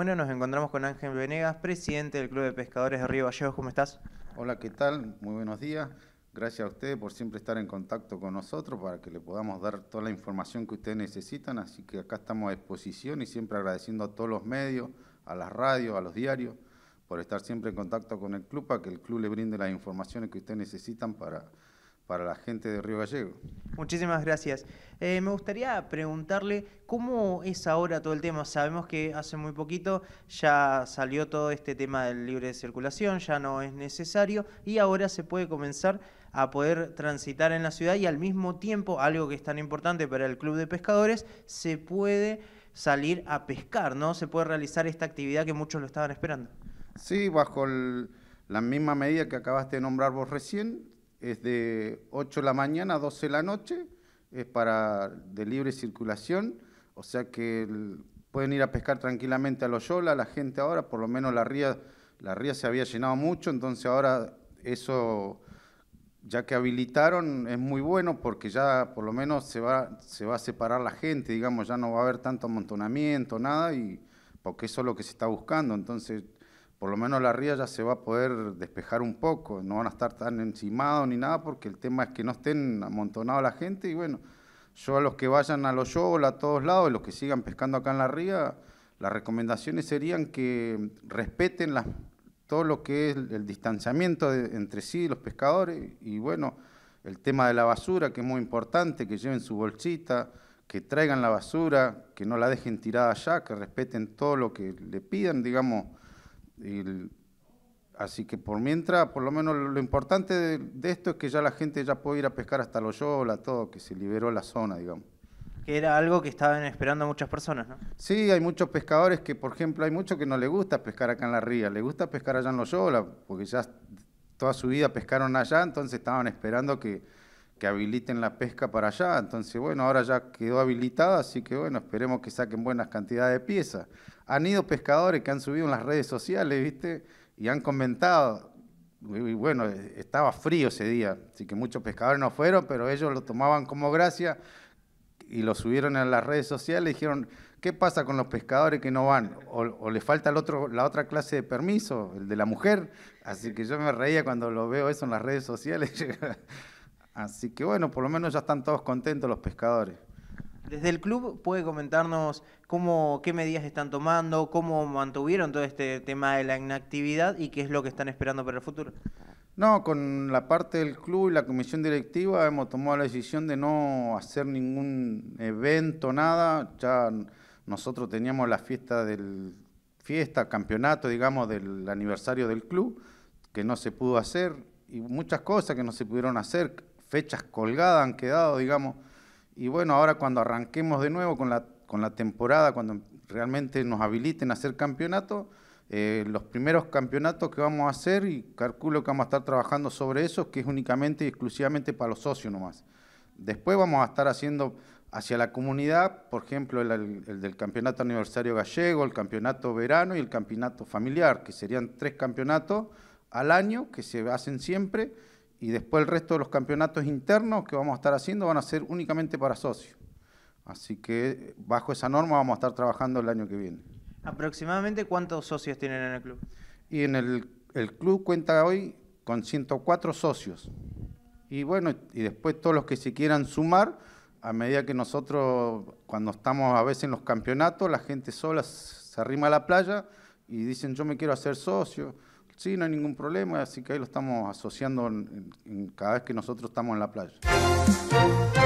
Bueno, nos encontramos con Ángel Venegas, presidente del Club de Pescadores de Río Vallejo. ¿Cómo estás? Hola, ¿qué tal? Muy buenos días. Gracias a ustedes por siempre estar en contacto con nosotros para que le podamos dar toda la información que ustedes necesitan. Así que acá estamos a disposición y siempre agradeciendo a todos los medios, a las radios, a los diarios, por estar siempre en contacto con el club para que el club le brinde las informaciones que ustedes necesitan para para la gente de Río Gallego. Muchísimas gracias. Eh, me gustaría preguntarle cómo es ahora todo el tema. Sabemos que hace muy poquito ya salió todo este tema del libre de circulación, ya no es necesario y ahora se puede comenzar a poder transitar en la ciudad y al mismo tiempo, algo que es tan importante para el club de pescadores, se puede salir a pescar, ¿no? Se puede realizar esta actividad que muchos lo estaban esperando. Sí, bajo la misma medida que acabaste de nombrar vos recién, es de 8 de la mañana a 12 de la noche, es para de libre circulación, o sea que pueden ir a pescar tranquilamente a Loyola, la gente ahora, por lo menos la ría, la ría se había llenado mucho, entonces ahora eso, ya que habilitaron, es muy bueno porque ya por lo menos se va, se va a separar la gente, digamos, ya no va a haber tanto amontonamiento, nada, y porque eso es lo que se está buscando, entonces por lo menos la ría ya se va a poder despejar un poco, no van a estar tan encimados ni nada, porque el tema es que no estén amontonados la gente y bueno, yo a los que vayan a los shows, a todos lados, y los que sigan pescando acá en la ría, las recomendaciones serían que respeten todo lo que es el distanciamiento entre sí, los pescadores, y bueno, el tema de la basura, que es muy importante, que lleven su bolsita, que traigan la basura, que no la dejen tirada allá, que respeten todo lo que le pidan, digamos, así que por mientras, por lo menos lo, importante de, esto es que ya la gente ya puede ir a pescar hasta Loyola, todo, que se liberó la zona, digamos. Que era algo que estaban esperando muchas personas, ¿no? Sí, hay muchos pescadores que, por ejemplo, hay muchos que no les gusta pescar acá en la ría, les gusta pescar allá en Loyola, porque ya toda su vida pescaron allá, entonces estaban esperando que que habiliten la pesca para allá. Entonces, bueno, ahora ya quedó habilitada, así que bueno, esperemos que saquen buenas cantidades de piezas. Han ido pescadores que han subido en las redes sociales, ¿viste? Y han comentado, bueno, estaba frío ese día, así que muchos pescadores no fueron, pero ellos lo tomaban como gracia y lo subieron en las redes sociales y dijeron, ¿qué pasa con los pescadores que no van? O, o le falta el otro, la otra clase de permiso, el de la mujer. Así que yo me reía cuando lo veo eso en las redes sociales. Así que bueno, por lo menos ya están todos contentos los pescadores. Desde el club puede comentarnos cómo, qué medidas están tomando, cómo mantuvieron todo este tema de la inactividad y qué es lo que están esperando para el futuro. No, con la parte del club y la comisión directiva hemos tomado la decisión de no hacer ningún evento, nada. Ya nosotros teníamos la fiesta del fiesta, campeonato, digamos, del aniversario del club, que no se pudo hacer, y muchas cosas que no se pudieron hacer fechas colgadas han quedado, digamos. Y bueno, ahora cuando arranquemos de nuevo con la, con la temporada, cuando realmente nos habiliten a hacer campeonato, eh, los primeros campeonatos que vamos a hacer, y calculo que vamos a estar trabajando sobre eso, que es únicamente y exclusivamente para los socios nomás. Después vamos a estar haciendo hacia la comunidad, por ejemplo, el, del campeonato aniversario gallego, el campeonato verano y el campeonato familiar, que serían tres campeonatos al año que se hacen siempre y después el resto de los campeonatos internos que vamos a estar haciendo van a ser únicamente para socios. Así que bajo esa norma vamos a estar trabajando el año que viene. ¿Aproximadamente cuántos socios tienen en el club? Y en el, el club cuenta hoy con 104 socios. Y bueno, y después todos los que se quieran sumar, a medida que nosotros, cuando estamos a veces en los campeonatos, la gente sola se arrima a la playa y dicen yo me quiero hacer socio Sí, no hay ningún problema, así que ahí lo estamos asociando cada vez que nosotros estamos en la playa.